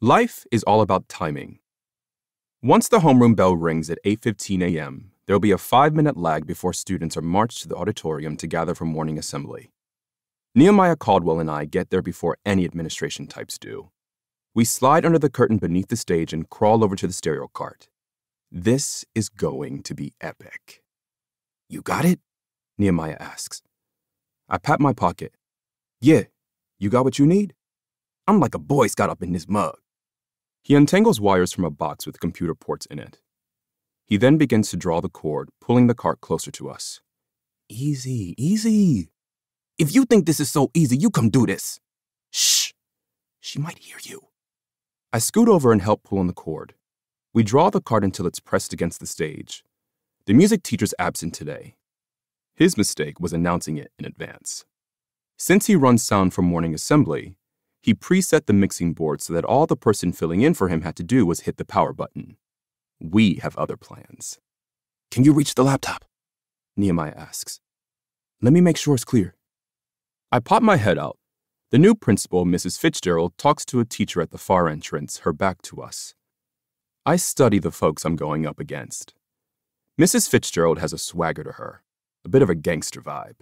Life is all about timing. Once the homeroom bell rings at 8.15 a.m., there'll be a five-minute lag before students are marched to the auditorium to gather for morning assembly. Nehemiah Caldwell and I get there before any administration types do. We slide under the curtain beneath the stage and crawl over to the stereo cart. This is going to be epic. You got it? Nehemiah asks. I pat my pocket. Yeah, you got what you need? I'm like a boy scout up in this mug. He untangles wires from a box with computer ports in it. He then begins to draw the cord, pulling the cart closer to us. Easy, easy. If you think this is so easy, you come do this. Shh. She might hear you. I scoot over and help pull on the cord. We draw the cart until it's pressed against the stage. The music teacher's absent today. His mistake was announcing it in advance. Since he runs sound for morning assembly, he preset the mixing board so that all the person filling in for him had to do was hit the power button. We have other plans. Can you reach the laptop? Nehemiah asks. Let me make sure it's clear. I pop my head out. The new principal, Mrs. Fitzgerald, talks to a teacher at the far entrance, her back to us. I study the folks I'm going up against. Mrs. Fitzgerald has a swagger to her, a bit of a gangster vibe.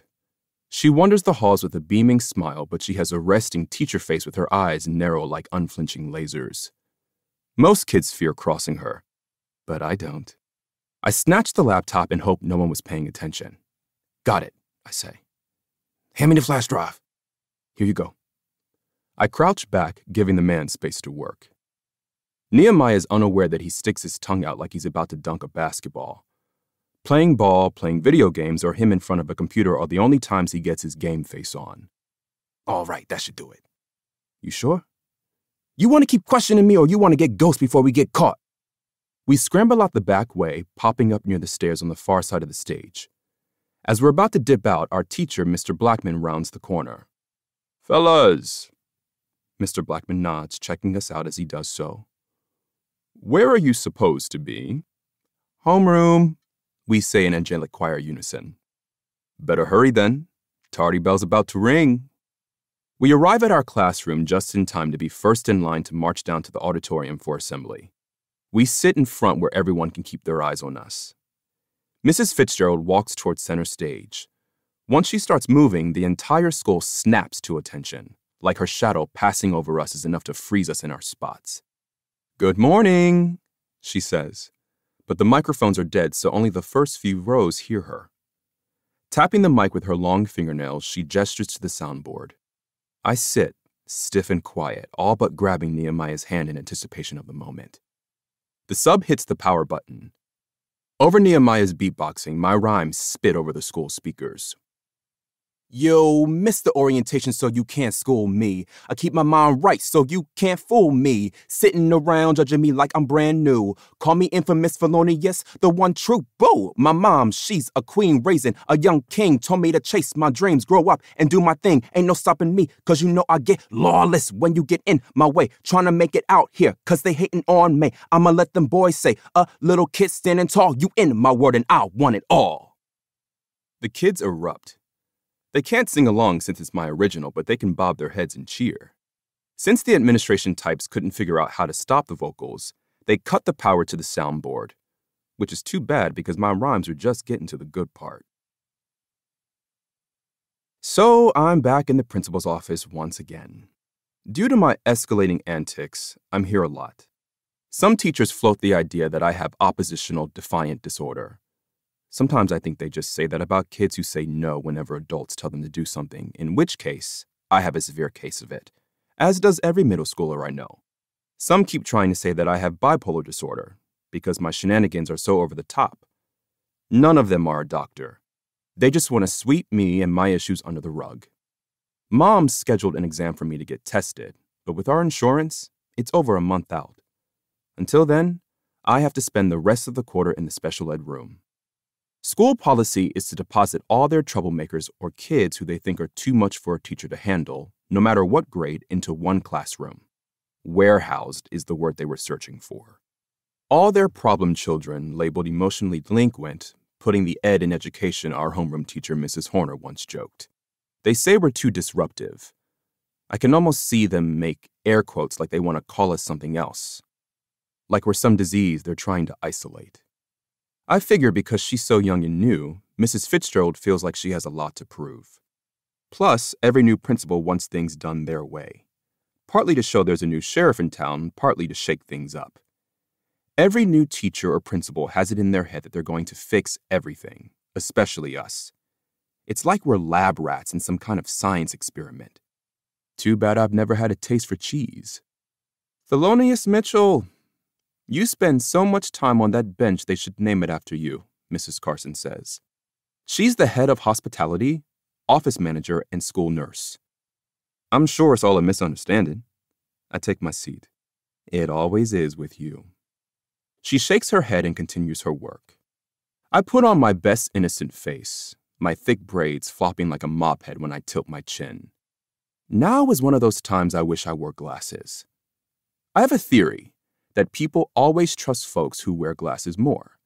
She wanders the halls with a beaming smile, but she has a resting teacher face with her eyes narrow like unflinching lasers. Most kids fear crossing her, but I don't. I snatch the laptop and hope no one was paying attention. Got it, I say. Hand me the flash drive. Here you go. I crouch back, giving the man space to work. Nehemiah is unaware that he sticks his tongue out like he's about to dunk a basketball. Playing ball, playing video games, or him in front of a computer are the only times he gets his game face on. All right, that should do it. You sure? You want to keep questioning me or you want to get ghost before we get caught? We scramble out the back way, popping up near the stairs on the far side of the stage. As we're about to dip out, our teacher, Mr. Blackman, rounds the corner. Fellas! Mr. Blackman nods, checking us out as he does so. Where are you supposed to be? Homeroom, we say in angelic choir unison. Better hurry then. Tardy bell's about to ring. We arrive at our classroom just in time to be first in line to march down to the auditorium for assembly. We sit in front where everyone can keep their eyes on us. Mrs. Fitzgerald walks towards center stage. Once she starts moving, the entire school snaps to attention, like her shadow passing over us is enough to freeze us in our spots. Good morning, she says but the microphones are dead, so only the first few rows hear her. Tapping the mic with her long fingernails, she gestures to the soundboard. I sit, stiff and quiet, all but grabbing Nehemiah's hand in anticipation of the moment. The sub hits the power button. Over Nehemiah's beatboxing, my rhymes spit over the school speakers, Yo, miss the Orientation, so you can't school me. I keep my mind right, so you can't fool me. Sitting around judging me like I'm brand new. Call me infamous felonious, the one true boo. My mom, she's a queen raising a young king. Told me to chase my dreams, grow up, and do my thing. Ain't no stopping me, cause you know I get lawless when you get in my way. Trying to make it out here, cause they hating on me. I'ma let them boys say, a little kid standing tall. You in my word, and I want it all. The kids erupt. They can't sing along since it's my original, but they can bob their heads and cheer. Since the administration types couldn't figure out how to stop the vocals, they cut the power to the soundboard, which is too bad because my rhymes are just getting to the good part. So I'm back in the principal's office once again. Due to my escalating antics, I'm here a lot. Some teachers float the idea that I have oppositional defiant disorder, Sometimes I think they just say that about kids who say no whenever adults tell them to do something, in which case, I have a severe case of it, as does every middle schooler I know. Some keep trying to say that I have bipolar disorder because my shenanigans are so over the top. None of them are a doctor. They just want to sweep me and my issues under the rug. Mom scheduled an exam for me to get tested, but with our insurance, it's over a month out. Until then, I have to spend the rest of the quarter in the special ed room. School policy is to deposit all their troublemakers or kids who they think are too much for a teacher to handle, no matter what grade, into one classroom. Warehoused is the word they were searching for. All their problem children, labeled emotionally delinquent, putting the ed in education, our homeroom teacher, Mrs. Horner, once joked. They say we're too disruptive. I can almost see them make air quotes like they want to call us something else, like we're some disease they're trying to isolate. I figure because she's so young and new, Mrs. Fitzgerald feels like she has a lot to prove. Plus, every new principal wants things done their way, partly to show there's a new sheriff in town, partly to shake things up. Every new teacher or principal has it in their head that they're going to fix everything, especially us. It's like we're lab rats in some kind of science experiment. Too bad I've never had a taste for cheese. Thelonious Mitchell, you spend so much time on that bench, they should name it after you, Mrs. Carson says. She's the head of hospitality, office manager, and school nurse. I'm sure it's all a misunderstanding. I take my seat. It always is with you. She shakes her head and continues her work. I put on my best innocent face, my thick braids flopping like a mop head when I tilt my chin. Now is one of those times I wish I wore glasses. I have a theory that people always trust folks who wear glasses more.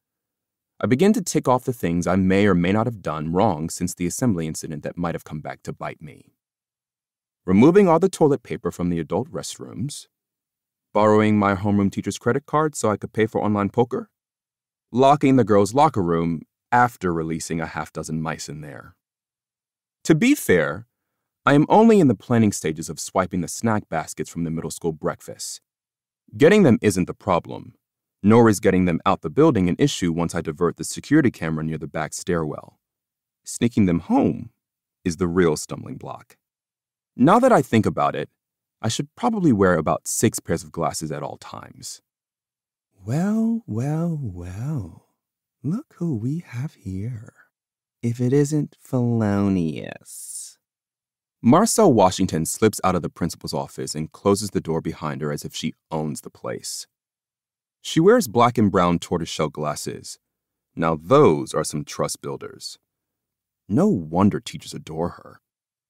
I begin to tick off the things I may or may not have done wrong since the assembly incident that might have come back to bite me. Removing all the toilet paper from the adult restrooms, borrowing my homeroom teacher's credit card so I could pay for online poker, locking the girls' locker room after releasing a half dozen mice in there. To be fair, I am only in the planning stages of swiping the snack baskets from the middle school breakfast, Getting them isn't the problem, nor is getting them out the building an issue once I divert the security camera near the back stairwell. Sneaking them home is the real stumbling block. Now that I think about it, I should probably wear about six pairs of glasses at all times. Well, well, well. Look who we have here. If it isn't felonious. Marcel Washington slips out of the principal's office and closes the door behind her as if she owns the place. She wears black and brown tortoiseshell glasses. Now, those are some trust builders. No wonder teachers adore her.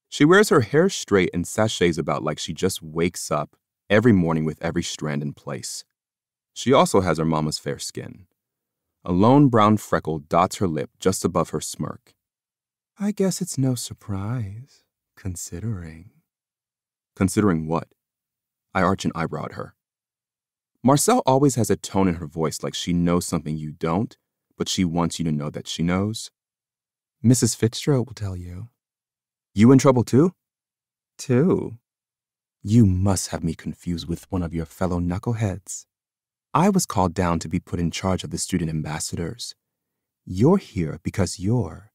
She wears her hair straight and sachets about like she just wakes up every morning with every strand in place. She also has her mama's fair skin. A lone brown freckle dots her lip just above her smirk. I guess it's no surprise. Considering. Considering what? I arch an eyebrow at her. Marcel always has a tone in her voice like she knows something you don't, but she wants you to know that she knows. Mrs. Fitzgerald will tell you. You in trouble too? Too. You must have me confused with one of your fellow knuckleheads. I was called down to be put in charge of the student ambassadors. You're here because you're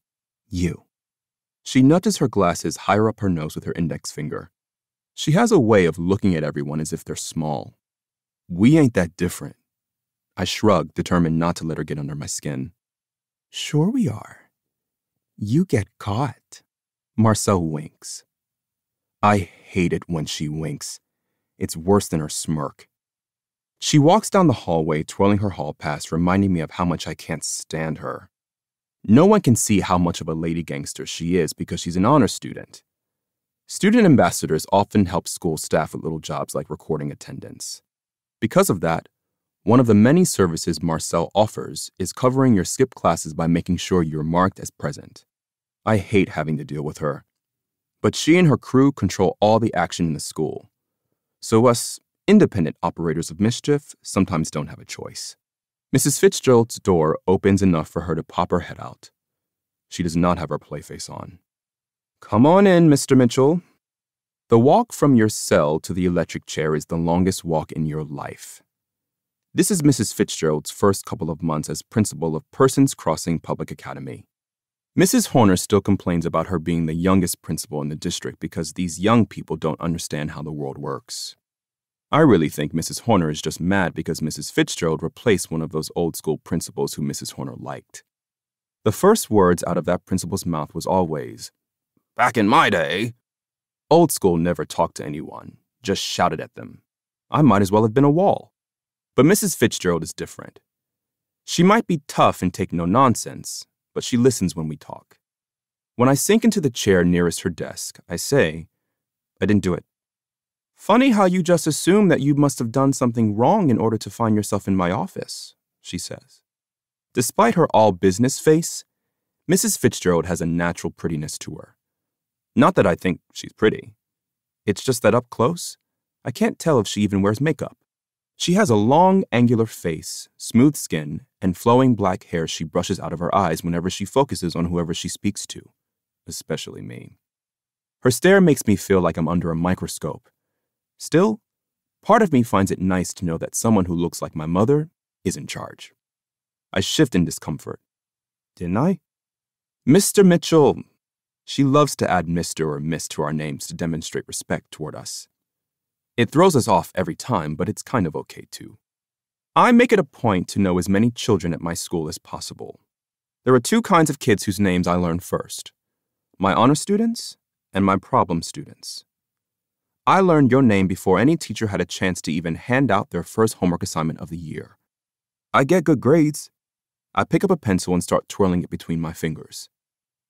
you. She nudges her glasses higher up her nose with her index finger. She has a way of looking at everyone as if they're small. We ain't that different. I shrug, determined not to let her get under my skin. Sure we are. You get caught. Marcel winks. I hate it when she winks. It's worse than her smirk. She walks down the hallway, twirling her hall pass, reminding me of how much I can't stand her. No one can see how much of a lady gangster she is because she's an honor student. Student ambassadors often help school staff with little jobs like recording attendance. Because of that, one of the many services Marcel offers is covering your skip classes by making sure you're marked as present. I hate having to deal with her. But she and her crew control all the action in the school. So us independent operators of mischief sometimes don't have a choice. Mrs. Fitzgerald's door opens enough for her to pop her head out. She does not have her playface on. Come on in, Mr. Mitchell. The walk from your cell to the electric chair is the longest walk in your life. This is Mrs. Fitzgerald's first couple of months as principal of Persons Crossing Public Academy. Mrs. Horner still complains about her being the youngest principal in the district because these young people don't understand how the world works. I really think Mrs. Horner is just mad because Mrs. Fitzgerald replaced one of those old school principals who Mrs. Horner liked. The first words out of that principal's mouth was always, Back in my day. Old school never talked to anyone, just shouted at them. I might as well have been a wall. But Mrs. Fitzgerald is different. She might be tough and take no nonsense, but she listens when we talk. When I sink into the chair nearest her desk, I say, I didn't do it. Funny how you just assume that you must have done something wrong in order to find yourself in my office, she says. Despite her all business face, Mrs. Fitzgerald has a natural prettiness to her. Not that I think she's pretty. It's just that up close, I can't tell if she even wears makeup. She has a long, angular face, smooth skin, and flowing black hair she brushes out of her eyes whenever she focuses on whoever she speaks to, especially me. Her stare makes me feel like I'm under a microscope, Still, part of me finds it nice to know that someone who looks like my mother is in charge. I shift in discomfort. Didn't I? Mr. Mitchell. She loves to add Mr. or Miss to our names to demonstrate respect toward us. It throws us off every time, but it's kind of okay too. I make it a point to know as many children at my school as possible. There are two kinds of kids whose names I learn first my honor students and my problem students. I learned your name before any teacher had a chance to even hand out their first homework assignment of the year. I get good grades. I pick up a pencil and start twirling it between my fingers.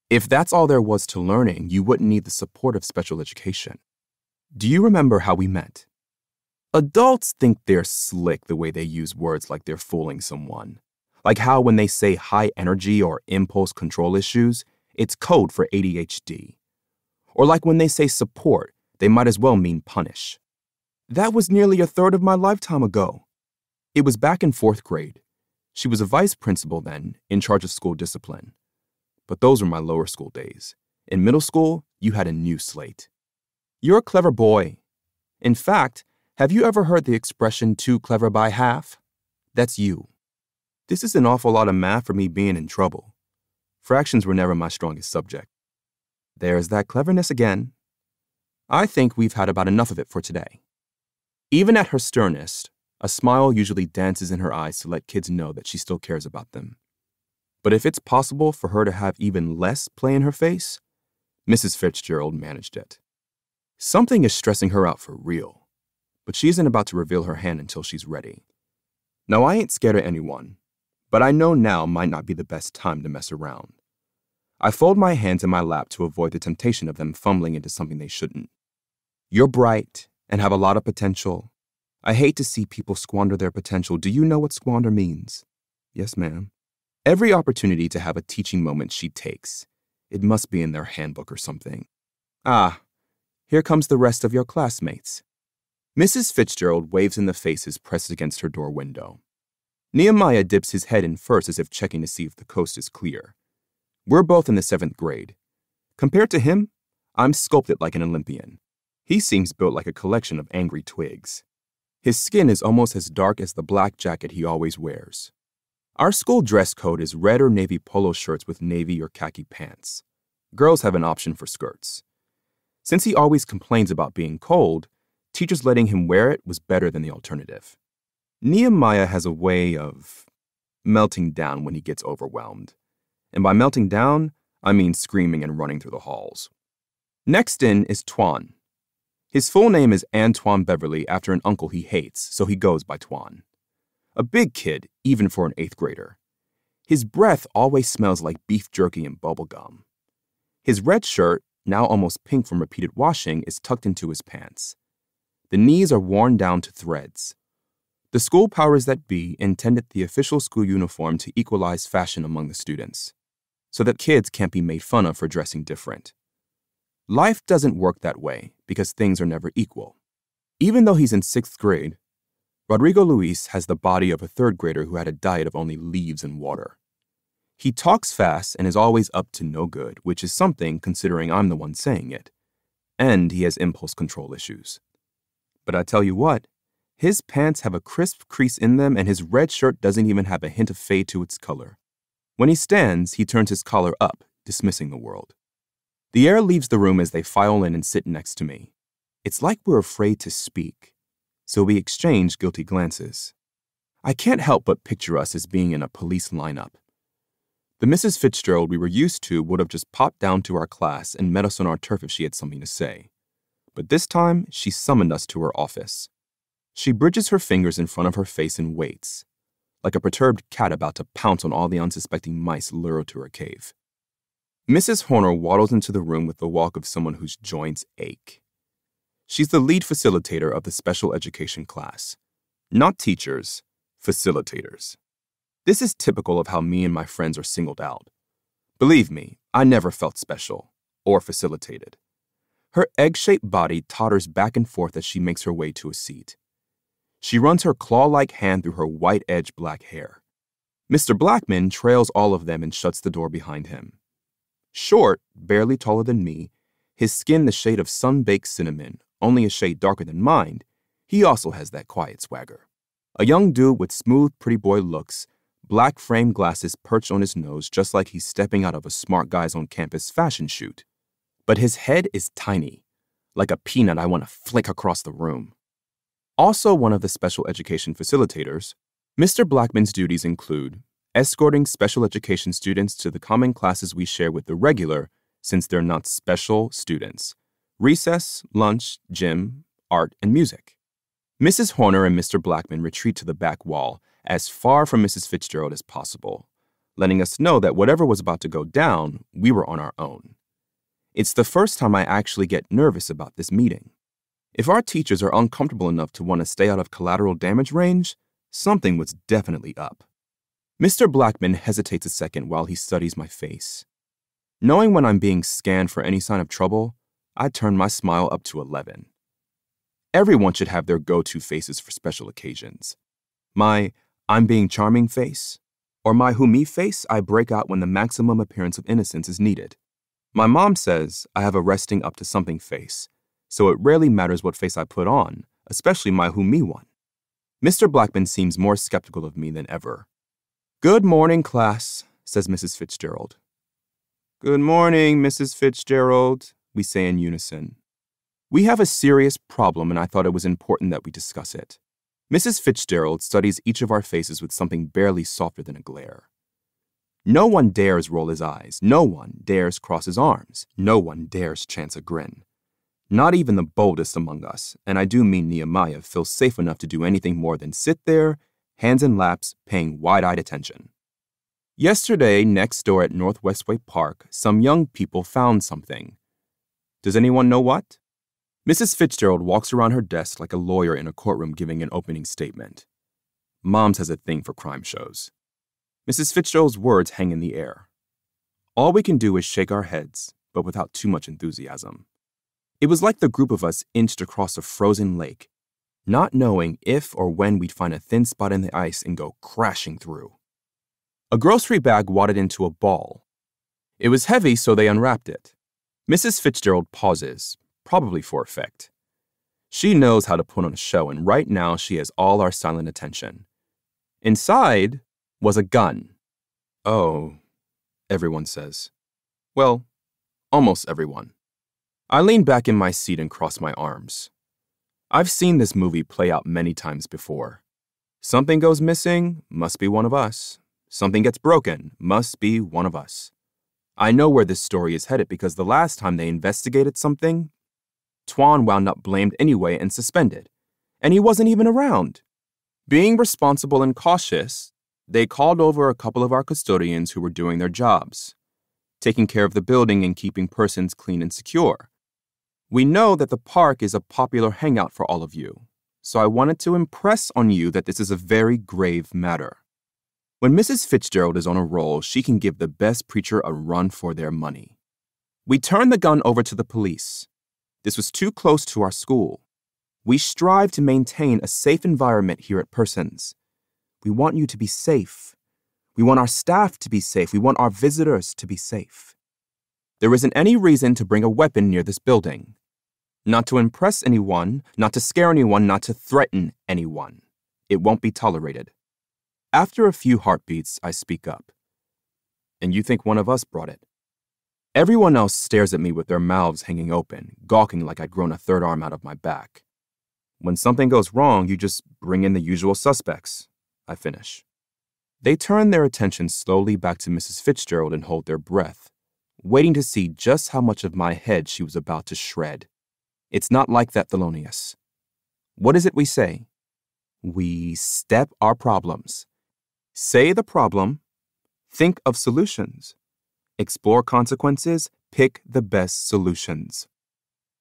If that's all there was to learning, you wouldn't need the support of special education. Do you remember how we met? Adults think they're slick the way they use words like they're fooling someone. Like how when they say high energy or impulse control issues, it's code for ADHD. Or like when they say support, they might as well mean punish. That was nearly a third of my lifetime ago. It was back in fourth grade. She was a vice principal then, in charge of school discipline. But those were my lower school days. In middle school, you had a new slate. You're a clever boy. In fact, have you ever heard the expression too clever by half? That's you. This is an awful lot of math for me being in trouble. Fractions were never my strongest subject. There's that cleverness again. I think we've had about enough of it for today. Even at her sternest, a smile usually dances in her eyes to let kids know that she still cares about them. But if it's possible for her to have even less play in her face, Mrs. Fitzgerald managed it. Something is stressing her out for real, but she isn't about to reveal her hand until she's ready. Now, I ain't scared of anyone, but I know now might not be the best time to mess around. I fold my hands in my lap to avoid the temptation of them fumbling into something they shouldn't. You're bright and have a lot of potential. I hate to see people squander their potential. Do you know what squander means? Yes, ma'am. Every opportunity to have a teaching moment she takes. It must be in their handbook or something. Ah, here comes the rest of your classmates. Mrs. Fitzgerald waves in the faces pressed against her door window. Nehemiah dips his head in first as if checking to see if the coast is clear. We're both in the seventh grade. Compared to him, I'm sculpted like an Olympian. He seems built like a collection of angry twigs. His skin is almost as dark as the black jacket he always wears. Our school dress code is red or navy polo shirts with navy or khaki pants. Girls have an option for skirts. Since he always complains about being cold, teachers letting him wear it was better than the alternative. Nehemiah has a way of melting down when he gets overwhelmed. And by melting down, I mean screaming and running through the halls. Next in is Tuan, his full name is Antoine Beverly after an uncle he hates, so he goes by Twan. A big kid, even for an eighth grader. His breath always smells like beef jerky and bubblegum. His red shirt, now almost pink from repeated washing, is tucked into his pants. The knees are worn down to threads. The school powers that be intended the official school uniform to equalize fashion among the students, so that kids can't be made fun of for dressing different. Life doesn't work that way, because things are never equal. Even though he's in sixth grade, Rodrigo Luis has the body of a third grader who had a diet of only leaves and water. He talks fast and is always up to no good, which is something considering I'm the one saying it. And he has impulse control issues. But I tell you what, his pants have a crisp crease in them and his red shirt doesn't even have a hint of fade to its color. When he stands, he turns his collar up, dismissing the world. The air leaves the room as they file in and sit next to me. It's like we're afraid to speak, so we exchange guilty glances. I can't help but picture us as being in a police lineup. The Mrs. Fitzgerald we were used to would have just popped down to our class and met us on our turf if she had something to say. But this time, she summoned us to her office. She bridges her fingers in front of her face and waits, like a perturbed cat about to pounce on all the unsuspecting mice lured to her cave. Mrs. Horner waddles into the room with the walk of someone whose joints ache. She's the lead facilitator of the special education class. Not teachers, facilitators. This is typical of how me and my friends are singled out. Believe me, I never felt special or facilitated. Her egg shaped body totters back and forth as she makes her way to a seat. She runs her claw like hand through her white edged black hair. Mr. Blackman trails all of them and shuts the door behind him. Short, barely taller than me, his skin the shade of sun-baked cinnamon, only a shade darker than mine, he also has that quiet swagger. A young dude with smooth, pretty boy looks, black frame glasses perched on his nose just like he's stepping out of a smart guy's on campus fashion shoot. But his head is tiny, like a peanut I want to flick across the room. Also one of the special education facilitators, Mr. Blackman's duties include escorting special education students to the common classes we share with the regular, since they're not special students recess, lunch, gym, art, and music. Mrs. Horner and Mr. Blackman retreat to the back wall, as far from Mrs. Fitzgerald as possible, letting us know that whatever was about to go down, we were on our own. It's the first time I actually get nervous about this meeting. If our teachers are uncomfortable enough to want to stay out of collateral damage range, something was definitely up. Mr. Blackman hesitates a second while he studies my face. Knowing when I'm being scanned for any sign of trouble, I turn my smile up to 11. Everyone should have their go-to faces for special occasions. My I'm being charming face, or my who me face I break out when the maximum appearance of innocence is needed. My mom says I have a resting up to something face, so it rarely matters what face I put on, especially my who me one. Mr. Blackman seems more skeptical of me than ever. Good morning, class, says Mrs. Fitzgerald. Good morning, Mrs. Fitzgerald, we say in unison. We have a serious problem, and I thought it was important that we discuss it. Mrs. Fitzgerald studies each of our faces with something barely softer than a glare. No one dares roll his eyes. No one dares cross his arms. No one dares chance a grin. Not even the boldest among us, and I do mean Nehemiah, feels safe enough to do anything more than sit there hands in laps, paying wide eyed attention. Yesterday, next door at Northwestway Park, some young people found something. Does anyone know what? Mrs. Fitzgerald walks around her desk like a lawyer in a courtroom giving an opening statement. Moms has a thing for crime shows. Mrs. Fitzgerald's words hang in the air. All we can do is shake our heads, but without too much enthusiasm. It was like the group of us inched across a frozen lake, not knowing if or when we'd find a thin spot in the ice and go crashing through. A grocery bag wadded into a ball. It was heavy, so they unwrapped it. Mrs. Fitzgerald pauses, probably for effect. She knows how to put on a show, and right now she has all our silent attention. Inside was a gun. Oh, everyone says. Well, almost everyone. I lean back in my seat and cross my arms. I've seen this movie play out many times before. Something goes missing, must be one of us. Something gets broken, must be one of us. I know where this story is headed because the last time they investigated something, Tuan wound up blamed anyway and suspended, and he wasn't even around. Being responsible and cautious, they called over a couple of our custodians who were doing their jobs, taking care of the building and keeping persons clean and secure. We know that the park is a popular hangout for all of you, so I wanted to impress on you that this is a very grave matter. When Mrs. Fitzgerald is on a roll, she can give the best preacher a run for their money. We turned the gun over to the police. This was too close to our school. We strive to maintain a safe environment here at Persons. We want you to be safe. We want our staff to be safe. We want our visitors to be safe there isn't any reason to bring a weapon near this building. Not to impress anyone, not to scare anyone, not to threaten anyone. It won't be tolerated. After a few heartbeats, I speak up. And you think one of us brought it. Everyone else stares at me with their mouths hanging open, gawking like I'd grown a third arm out of my back. When something goes wrong, you just bring in the usual suspects. I finish. They turn their attention slowly back to Mrs. Fitzgerald and hold their breath waiting to see just how much of my head she was about to shred. It's not like that, Thelonious. What is it we say? We step our problems. Say the problem, think of solutions, explore consequences, pick the best solutions.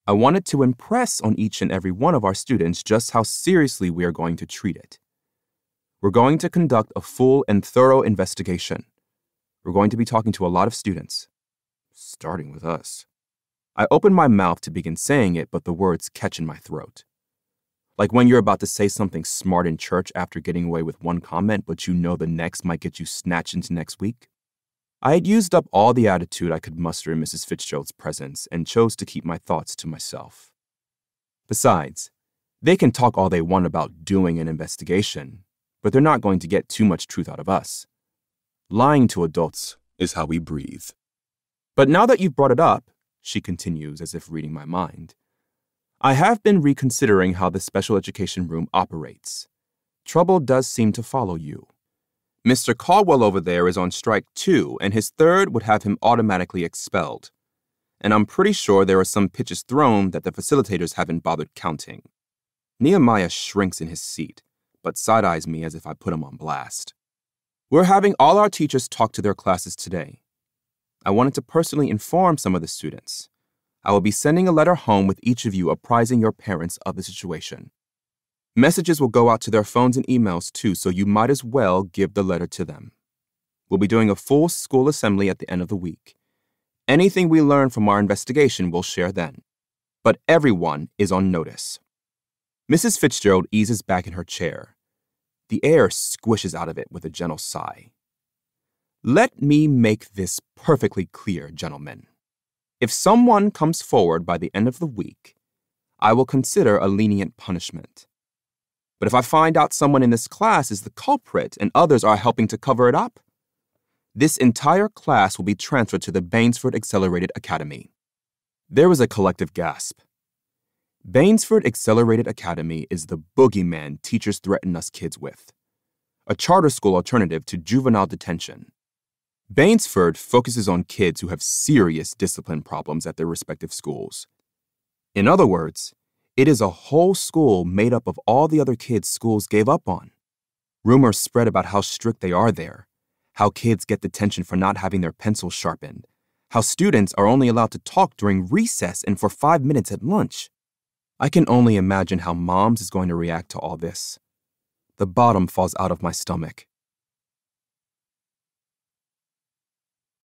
I wanted to impress on each and every one of our students just how seriously we are going to treat it. We're going to conduct a full and thorough investigation. We're going to be talking to a lot of students starting with us. I open my mouth to begin saying it, but the words catch in my throat. Like when you're about to say something smart in church after getting away with one comment, but you know the next might get you snatched into next week. I had used up all the attitude I could muster in Mrs. Fitzgerald's presence and chose to keep my thoughts to myself. Besides, they can talk all they want about doing an investigation, but they're not going to get too much truth out of us. Lying to adults is how we breathe. But now that you've brought it up, she continues as if reading my mind, I have been reconsidering how the special education room operates. Trouble does seem to follow you. Mr. Caldwell over there is on strike too, and his third would have him automatically expelled. And I'm pretty sure there are some pitches thrown that the facilitators haven't bothered counting. Nehemiah shrinks in his seat, but side eyes me as if I put him on blast. We're having all our teachers talk to their classes today, I wanted to personally inform some of the students. I will be sending a letter home with each of you apprising your parents of the situation. Messages will go out to their phones and emails too, so you might as well give the letter to them. We'll be doing a full school assembly at the end of the week. Anything we learn from our investigation we'll share then. But everyone is on notice. Mrs. Fitzgerald eases back in her chair. The air squishes out of it with a gentle sigh. Let me make this perfectly clear, gentlemen. If someone comes forward by the end of the week, I will consider a lenient punishment. But if I find out someone in this class is the culprit and others are helping to cover it up, this entire class will be transferred to the Bainsford Accelerated Academy. There was a collective gasp. Bainsford Accelerated Academy is the boogeyman teachers threaten us kids with, a charter school alternative to juvenile detention. Bainsford focuses on kids who have serious discipline problems at their respective schools. In other words, it is a whole school made up of all the other kids schools gave up on. Rumors spread about how strict they are there, how kids get detention for not having their pencils sharpened, how students are only allowed to talk during recess and for five minutes at lunch. I can only imagine how Moms is going to react to all this. The bottom falls out of my stomach.